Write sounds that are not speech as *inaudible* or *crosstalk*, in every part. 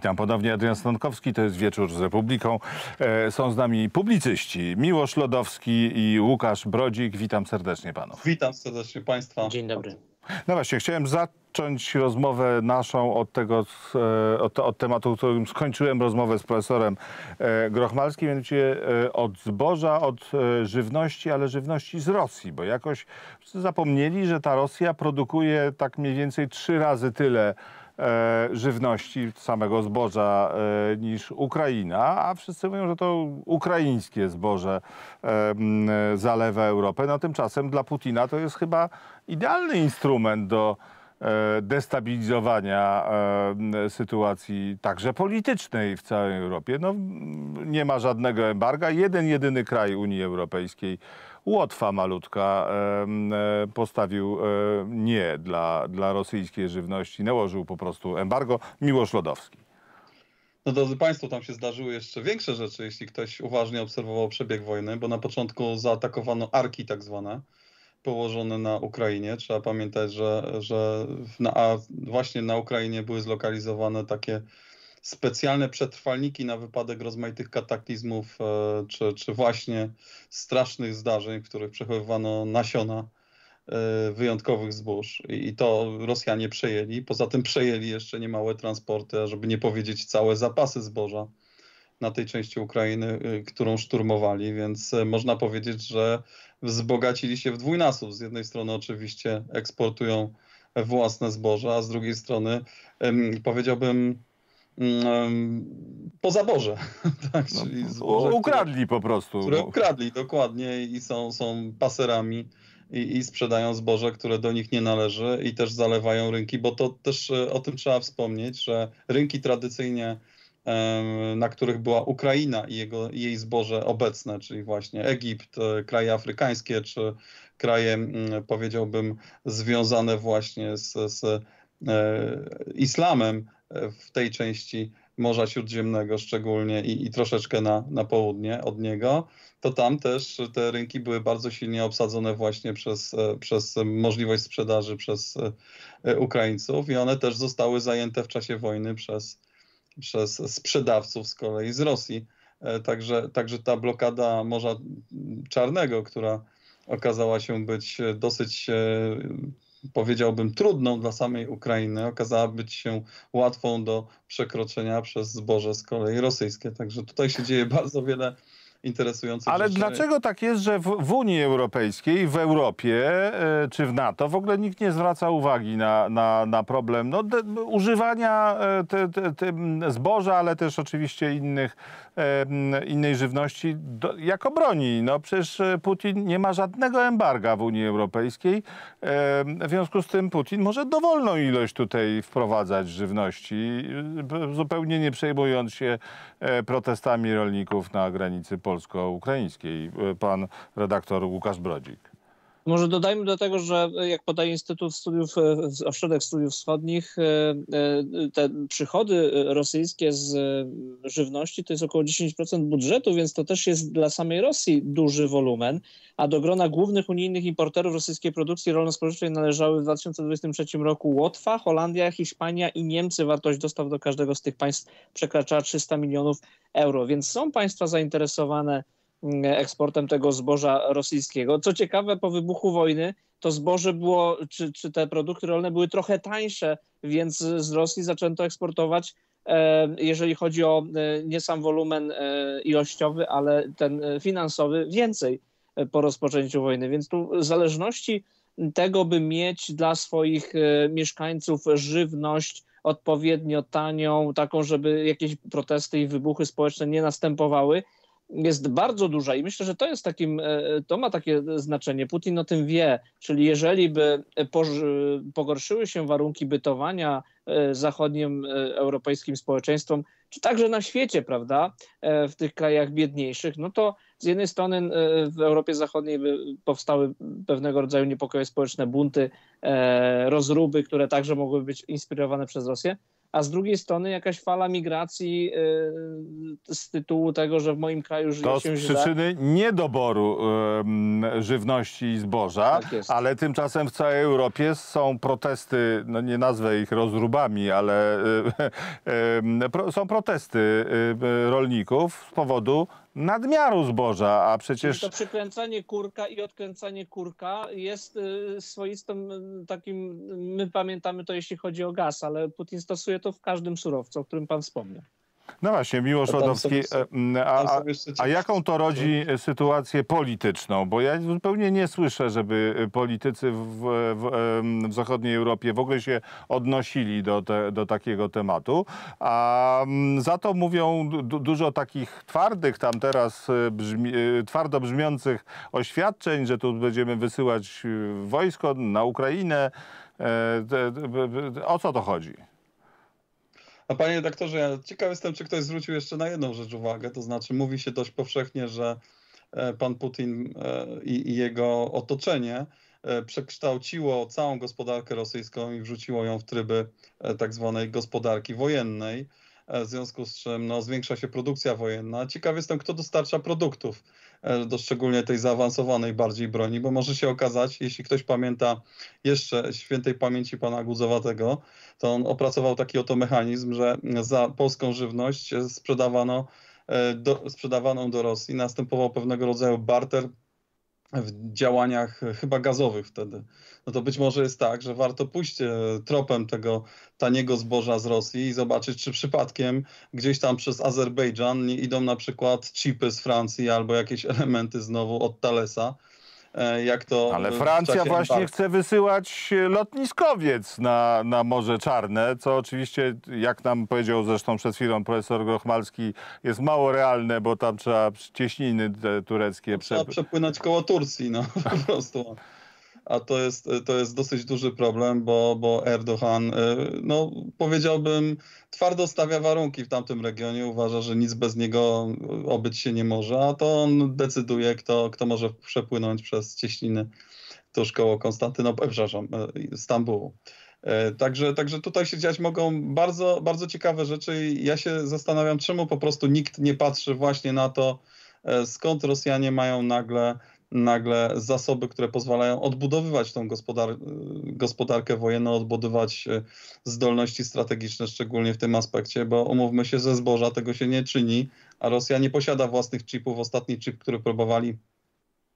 Witam ponownie, Adrian Stankowski, to jest Wieczór z Republiką. E, są z nami publicyści Miłosz Lodowski i Łukasz Brodzik. Witam serdecznie panów. Witam serdecznie państwa. Dzień dobry. No właśnie, chciałem zacząć rozmowę naszą od tego, e, od, od tematu, którym skończyłem rozmowę z profesorem e, Grochmalskim, mianowicie od zboża, od żywności, ale żywności z Rosji, bo jakoś zapomnieli, że ta Rosja produkuje tak mniej więcej trzy razy tyle E, żywności, samego zboża e, niż Ukraina, a wszyscy mówią, że to ukraińskie zboże e, zalewa Europę. No tymczasem dla Putina to jest chyba idealny instrument do E, destabilizowania e, sytuacji także politycznej w całej Europie. No, nie ma żadnego embarga. Jeden, jedyny kraj Unii Europejskiej, Łotwa malutka, e, postawił nie dla, dla rosyjskiej żywności. Nałożył po prostu embargo. Miłosz Lodowski. No drodzy Państwo, tam się zdarzyły jeszcze większe rzeczy, jeśli ktoś uważnie obserwował przebieg wojny, bo na początku zaatakowano arki tak zwane, położone na Ukrainie. Trzeba pamiętać, że, że na, a właśnie na Ukrainie były zlokalizowane takie specjalne przetrwalniki na wypadek rozmaitych kataklizmów, e, czy, czy właśnie strasznych zdarzeń, w których przechowywano nasiona e, wyjątkowych zbóż. I to Rosjanie przejęli. Poza tym przejęli jeszcze niemałe transporty, żeby nie powiedzieć całe zapasy zboża na tej części Ukrainy, y, którą szturmowali, więc y, można powiedzieć, że wzbogacili się w dwójnasób. Z jednej strony oczywiście eksportują własne zboże, a z drugiej strony powiedziałbym po zaborze. *laughs* Tak, no, czyli zboże, ukradli które, po prostu. Które ukradli dokładnie i są, są paserami i, i sprzedają zboże, które do nich nie należy i też zalewają rynki, bo to też y, o tym trzeba wspomnieć, że rynki tradycyjnie na których była Ukraina i jego, jej zboże obecne, czyli właśnie Egipt, e, kraje afrykańskie, czy kraje, mm, powiedziałbym, związane właśnie z, z e, islamem e, w tej części Morza Śródziemnego szczególnie i, i, troszeczkę na, na południe od niego, to tam też te rynki były bardzo silnie obsadzone właśnie przez, przez możliwość sprzedaży przez Ukraińców i one też zostały zajęte w czasie wojny przez, przez sprzedawców z kolei z Rosji. E, także, także ta blokada Morza Czarnego, która okazała się być e, dosyć, e, powiedziałbym, trudną dla samej Ukrainy, okazała być się łatwą do przekroczenia przez zboże z kolei rosyjskie. Także tutaj się dzieje bardzo wiele interesujące. Ale dlaczego tak jest, że w, w, Unii Europejskiej, w Europie e, czy w NATO w ogóle nikt nie zwraca uwagi na, na, na problem no, de, używania e, te, te, te zboża, ale też oczywiście innych, e, innej żywności do, jako broni? No, przecież Putin nie ma żadnego embarga w Unii Europejskiej. w związku z tym Putin może dowolną ilość tutaj wprowadzać żywności, zupełnie nie przejmując się protestami rolników na granicy Polski polsko-ukraińskiej, e, pan redaktor Łukasz Brodzik. Może dodajmy do tego, że jak podaje Instytut Studiów, e, Ośrodek Studiów Wschodnich, e, e, te przychody rosyjskie z żywności to jest około 10% budżetu, więc to też jest dla samej Rosji duży wolumen, a do grona głównych unijnych importerów rosyjskiej produkcji rolno-spożywczej należały w 2023 roku Łotwa, Holandia, Hiszpania i Niemcy. Wartość dostaw do każdego z tych państw przekraczała 300 milionów euro, więc są państwa zainteresowane E, eksportem tego zboża rosyjskiego. Co ciekawe, po wybuchu wojny to zboże było, czy, czy te produkty rolne były trochę tańsze, więc z Rosji zaczęto eksportować, e, jeżeli chodzi o e, nie sam wolumen ilościowy, ale ten finansowy, więcej po rozpoczęciu wojny. Więc tu zależności tego, by mieć dla swoich mieszkańców żywność odpowiednio tanią, taką, żeby jakieś protesty i wybuchy społeczne nie następowały, jest bardzo duża i myślę, że to jest takim, e, to ma takie znaczenie. Putin o tym wie, czyli jeżeli by pogorszyły się warunki bytowania e, zachodnim e, europejskim społeczeństwom, czy także na świecie, prawda, w tych krajach biedniejszych, no to z jednej strony w Europie Zachodniej powstały pewnego rodzaju niepokoje społeczne, bunty, rozruby, które także mogły być inspirowane przez Rosję, a z drugiej strony jakaś fala migracji y, z tytułu tego, że w moim kraju żyje to się z przyczyny źle. niedoboru żywności i zboża, tak ale tymczasem w całej Europie są protesty, no nie nazwę ich rozrubami, ale y, *laughs* są protesty y, rolników z powodu nadmiaru zboża, a przecież... Czyli to przykręcanie kurka i odkręcanie kurka jest y, swoistym y, takim, y, my pamiętamy to jeśli chodzi o gaz, ale Putin stosuje to w każdym surowcu, o którym pan wspomniał. No właśnie, Miłosz Lodowski, e, a, a, a, jaką to rodzi e, sytuację polityczną? Bo ja zupełnie nie słyszę, żeby e, politycy w, w, w zachodniej Europie w ogóle się odnosili do, te, do takiego tematu, a za to mówią du, dużo takich twardych tam teraz, brzmi, twardo brzmiących oświadczeń, że tu będziemy wysyłać wojsko na Ukrainę. O co to chodzi? A panie redaktorze, ja ciekaw jestem, czy ktoś zwrócił jeszcze na jedną rzecz uwagę, to znaczy mówi się dość powszechnie, że e, pan Putin e, i, i jego otoczenie e, przekształciło całą gospodarkę rosyjską i wrzuciło ją w tryby tak zwanej gospodarki wojennej. E, w związku z czym no, zwiększa się produkcja wojenna. Ciekaw jestem, kto dostarcza produktów e, do szczególnie tej zaawansowanej bardziej broni, bo może się okazać, jeśli ktoś pamięta jeszcze świętej pamięci pana Guzowatego, to on opracował taki oto mechanizm, że za polską żywność sprzedawano e, do, sprzedawaną do Rosji następował pewnego rodzaju barter w działaniach e, chyba gazowych wtedy. No to być może jest tak, że warto pójść e, tropem tego taniego zboża z Rosji i zobaczyć, czy przypadkiem gdzieś tam przez Azerbejdżan nie idą na przykład chipy z Francji albo jakieś *laughs* elementy znowu od Talesa. E, jak to... Ale e, Francja właśnie embargo. chce wysyłać e, lotniskowiec na, na Morze Czarne, co oczywiście, jak nam powiedział zresztą przed chwilą profesor Grochmalski, jest mało realne, bo tam trzeba cieśniny tureckie... Trzeba przepłynąć koło Turcji, no *laughs* po prostu a to jest, to jest dosyć duży problem, bo, bo Erdogan, y, no powiedziałbym, twardo stawia warunki w tamtym regionie, uważa, że nic bez niego obyć się nie może, a to on decyduje, kto, kto może przepłynąć przez cieśniny tuż koło Konstantynopola, e, przepraszam, e, Stambułu. E, także, także tutaj się dziać mogą bardzo, bardzo ciekawe rzeczy i ja się zastanawiam, czemu po prostu nikt nie patrzy właśnie na to, skąd Rosjanie mają nagle nagle zasoby, które pozwalają odbudowywać tą gospodar gospodarkę wojenną, odbudowywać e, zdolności strategiczne, szczególnie w tym aspekcie, bo umówmy się, ze zboża tego się nie czyni, a Rosja nie posiada własnych chipów. Ostatni chip, który próbowali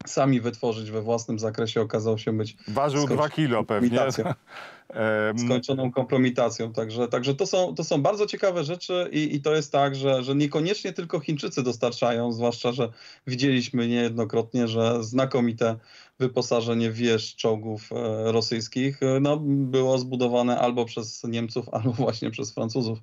sami wytworzyć we własnym zakresie okazał się być... Ważył dwa kilo pewnie. *laughs* Skończoną kompromitacją. Także, także to, są, to są bardzo ciekawe rzeczy i, i to jest tak, że, że niekoniecznie tylko Chińczycy dostarczają, zwłaszcza, że widzieliśmy niejednokrotnie, że znakomite wyposażenie wież czołgów e, rosyjskich e, no, było zbudowane albo przez Niemców, *laughs* albo właśnie przez Francuzów.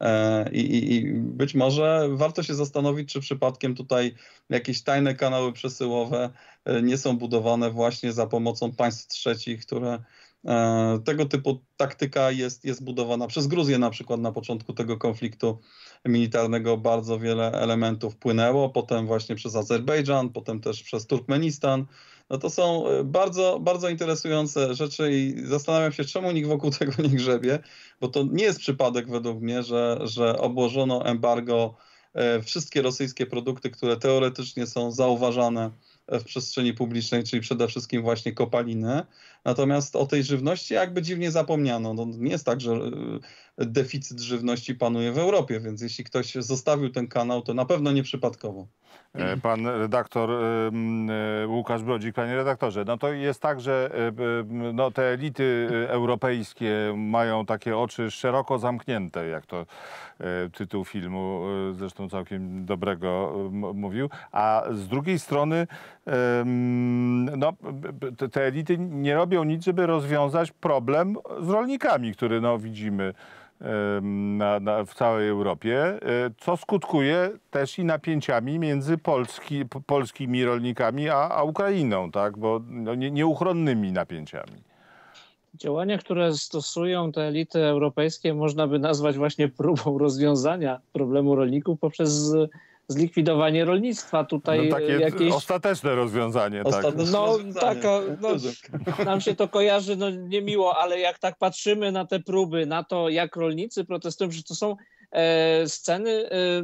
E, I, I, być może warto się zastanowić, czy przypadkiem tutaj jakieś tajne kanały przesyłowe e, nie są budowane właśnie za pomocą państw trzecich, które e, tego typu taktyka jest, jest budowana przez Gruzję na przykład na początku tego konfliktu militarnego bardzo wiele elementów płynęło, potem właśnie przez Azerbejdżan, potem też przez Turkmenistan. No to są e, bardzo, bardzo interesujące rzeczy i zastanawiam się, czemu nikt wokół *laughs* tego nie grzebie, bo to nie jest przypadek według mnie, że, że obłożono embargo e, wszystkie rosyjskie produkty, które teoretycznie są zauważane w przestrzeni publicznej, czyli przede wszystkim właśnie kopaliny, Natomiast o tej żywności jakby dziwnie zapomniano. No, nie jest tak, że e, deficyt żywności panuje w Europie, więc jeśli ktoś zostawił ten kanał, to na pewno nie przypadkowo. E, pan redaktor e, Łukasz Brodzik, panie redaktorze, no to jest tak, że no te elity europejskie mają takie oczy szeroko zamknięte, jak to tytuł filmu zresztą całkiem dobrego mówił, a z drugiej strony no, te elity nie robią nic, żeby rozwiązać problem z rolnikami, który no, widzimy na, na, w całej Europie, e, co skutkuje też i napięciami między Polski, polskimi rolnikami a, a Ukrainą, tak? bo no, nie, nieuchronnymi napięciami. Działania, które stosują te elity europejskie, można by nazwać właśnie próbą rozwiązania problemu rolników poprzez zlikwidowanie rolnictwa. Tutaj no takie jakieś... ostateczne rozwiązanie. Tak. Ostateczne tak. No, rozwiązanie. Taka, no, nam się to kojarzy no, niemiło, ale jak tak patrzymy na te próby, na to jak rolnicy protestują, że to są e, sceny, e,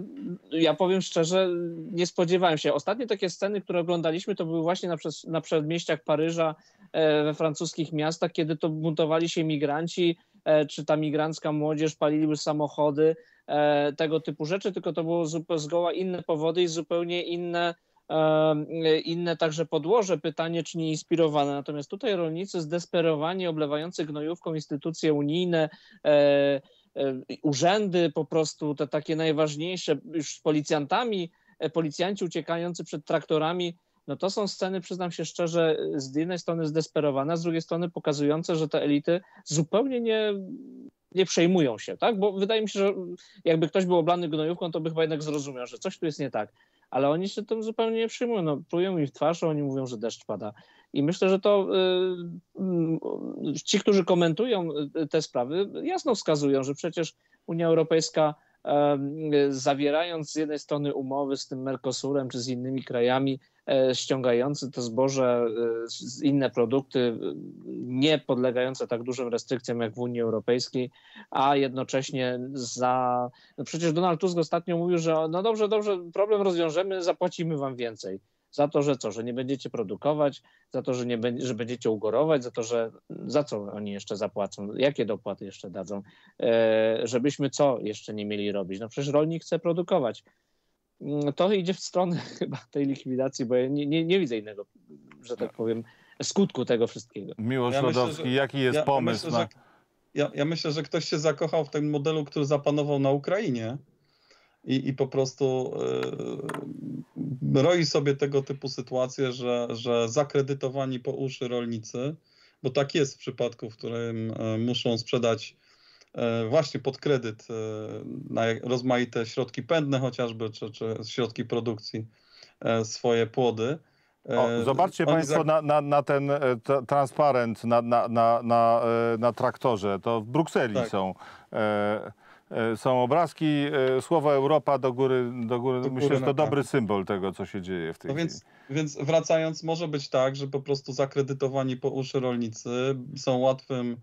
ja powiem szczerze, nie spodziewałem się. Ostatnie takie sceny, które oglądaliśmy, to były właśnie na, przez, na przedmieściach Paryża, e, we francuskich miastach, kiedy to buntowali się migranci, e, czy ta migrancka młodzież, paliliby samochody, E, tego typu rzeczy, tylko to było zgoła inne powody i zupełnie inne, e, inne także podłoże pytanie, czy nie inspirowane. Natomiast tutaj rolnicy zdesperowani, oblewający gnojówką instytucje unijne, e, urzędy po prostu, te takie najważniejsze, już z policjantami, policjanci uciekający przed traktorami, no to są sceny, przyznam się szczerze, z jednej strony zdesperowane, z drugiej strony pokazujące, że te elity zupełnie nie, nie przejmują się, tak? Bo wydaje mi się, że jakby ktoś był oblany gnojówką, to by chyba jednak zrozumiał, że coś tu jest nie tak. Ale oni się tym zupełnie nie przyjmują. No, plują mi w twarz, oni mówią, że deszcz pada. I myślę, że to y, mm, ci, którzy komentują y, te sprawy, jasno wskazują, że przecież Unia Europejska zawierając z jednej strony umowy z tym Mercosurem czy z innymi krajami, e, ściągający to zboże e, z inne produkty e, nie podlegające tak dużym restrykcjom jak w Unii Europejskiej, a jednocześnie za... No przecież Donald Tusk ostatnio mówił, że no dobrze, dobrze, problem rozwiążemy, zapłacimy wam więcej za to, że co, że nie będziecie produkować, za to, że, nie będzie, że będziecie ugorować, za to, że za co oni jeszcze zapłacą, jakie dopłaty jeszcze dadzą, e, żebyśmy co jeszcze nie mieli robić. No przecież rolnik chce produkować. Mm, to idzie w stronę *laughs* chyba tej likwidacji, bo ja nie, nie, nie widzę innego, że tak powiem, skutku tego wszystkiego. Miłosz ja myślę, że, jaki jest ja, pomysł ja myślę, na... Ja, ja, myślę, że ktoś się zakochał w tym modelu, który zapanował na Ukrainie i, i po prostu e, roi sobie tego typu sytuacje, że, że zakredytowani po uszy rolnicy, bo tak jest w przypadku, w którym e, muszą sprzedać e, właśnie pod kredyt e, na rozmaite środki pędne chociażby, czy, czy środki produkcji swoje płody. O, zobaczcie Państwo na, na, na ten transparent na, na, na, na, traktorze. To w Brukseli tak. są. E, są obrazki, e, słowo Europa do góry, do góry. Do Myślę, że to dobry symbol tego, co się dzieje w tej no chwili. Więc, wracając, może być tak, że po prostu zakredytowani po uszy rolnicy są łatwym,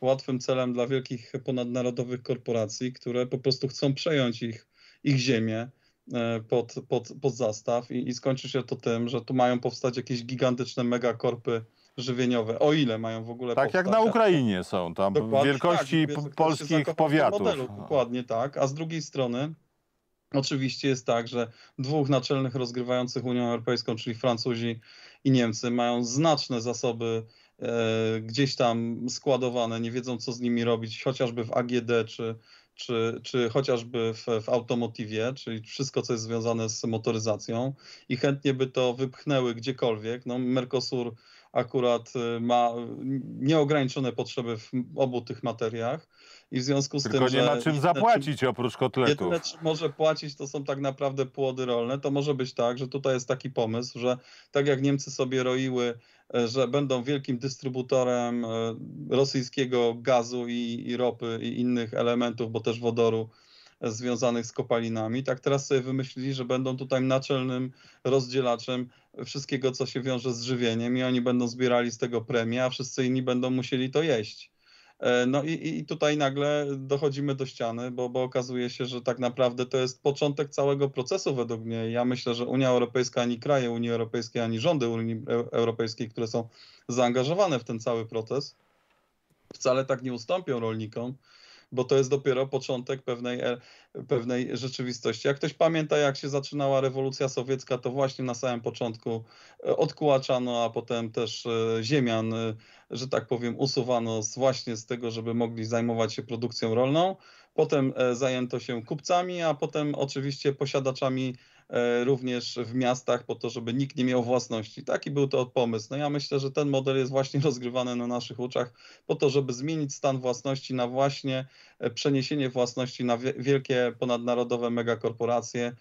łatwym celem dla wielkich ponadnarodowych korporacji, które po prostu chcą przejąć ich, ich ziemię e, pod, pod, pod zastaw i, i skończy się to tym, że tu mają powstać jakieś gigantyczne megakorpy, korpy żywieniowe, o ile mają w ogóle Tak powstać. jak na Ukrainie są, tam dokładnie, tak. wielkości tak, wiesz, polskich powiatów. Modelu, dokładnie tak, a z drugiej strony oczywiście jest tak, że dwóch naczelnych rozgrywających Unią Europejską, czyli Francuzi i Niemcy mają znaczne zasoby e, gdzieś tam składowane, nie wiedzą co z nimi robić, chociażby w AGD czy, czy, czy chociażby w, w automotywie, czyli wszystko, co jest związane z motoryzacją i chętnie by to wypchnęły gdziekolwiek. No, Mercosur akurat y, ma nieograniczone potrzeby w obu tych materiach i w związku z Tylko tym, nie że... nie ma czym zapłacić czym, oprócz kotletów. Jedyne, czym może płacić, to są tak naprawdę płody rolne. To może być tak, że tutaj jest taki pomysł, że tak jak Niemcy sobie roiły, e, że będą wielkim dystrybutorem e, rosyjskiego gazu i, i ropy i innych elementów, bo też wodoru, związanych z kopalinami, tak teraz sobie wymyślili, że będą tutaj naczelnym rozdzielaczem wszystkiego, co się wiąże z żywieniem i oni będą zbierali z tego premię, a wszyscy inni będą musieli to jeść. E, no i, i tutaj nagle dochodzimy do ściany, bo, bo okazuje się, że tak naprawdę to jest początek całego procesu według mnie. Ja myślę, że Unia Europejska, ani kraje Unii Europejskiej, ani rządy Unii e, Europejskiej, które są zaangażowane w ten cały proces, wcale tak nie ustąpią rolnikom, bo to jest dopiero początek pewnej, e, pewnej rzeczywistości. Jak ktoś pamięta, jak się zaczynała rewolucja sowiecka, to właśnie na samym początku e, odkułaczano, a potem też e, ziemian, że tak powiem, usuwano właśnie z tego, żeby mogli zajmować się produkcją rolną. Potem e, zajęto się kupcami, a potem oczywiście posiadaczami e, również w miastach po to, żeby nikt nie miał własności. Taki był to pomysł. No ja myślę, że ten model jest właśnie *laughs* rozgrywany na naszych oczach po to, żeby zmienić stan własności na właśnie e, przeniesienie własności na wielkie ponadnarodowe megakorporacje,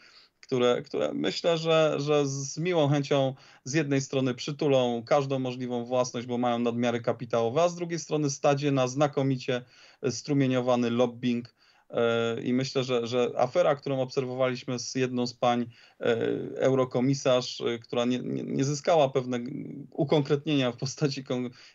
które, które myślę, że, że z miłą chęcią z jednej strony przytulą każdą możliwą własność, bo mają nadmiary kapitałowe, a z drugiej strony stadzie na znakomicie strumieniowany lobbying E, I myślę, że, że afera, którą obserwowaliśmy z jedną z pań e, eurokomisarz, e, która nie, nie, nie zyskała pewnego ukonkretnienia w postaci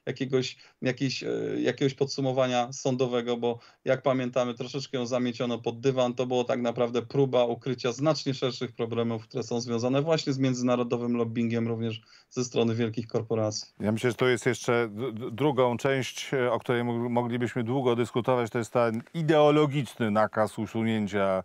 jakiegoś, jakiejś, jakiegoś podsumowania sądowego, bo jak pamiętamy, troszeczkę ją zamieciono pod dywan. To było tak naprawdę próba ukrycia znacznie szerszych problemów, które są związane właśnie z międzynarodowym lobbyingiem, również ze strony wielkich korporacji. Ja myślę, że to jest jeszcze drugą część, o której moglibyśmy długo dyskutować, to jest ta ideologiczna słuszny nakaz usunięcia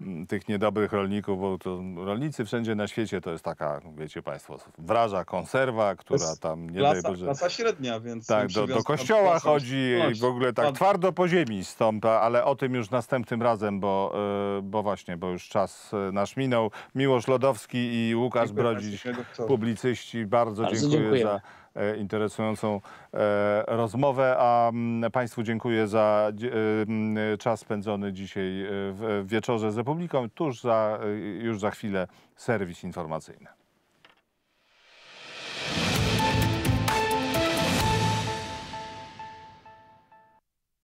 mm, tych niedobrych rolników, bo to rolnicy wszędzie na świecie to jest taka, wiecie Państwo, wraża konserwa, która tam nie klasa, daj Klasa średnia, więc... Tak, do, do kościoła chodzi i w ogóle tak twardo po ziemi stąpa, ale o tym już następnym razem, bo, e, bo właśnie, bo już czas e, nasz minął. Miłosz Lodowski i Łukasz Brodzić, publicyści, bardzo, bardzo dziękuję za E, interesującą e, rozmowę, a mm, Państwu dziękuję za e, mm, czas spędzony dzisiaj w wieczorze z Republiką. Tuż za, już za chwilę serwis informacyjny.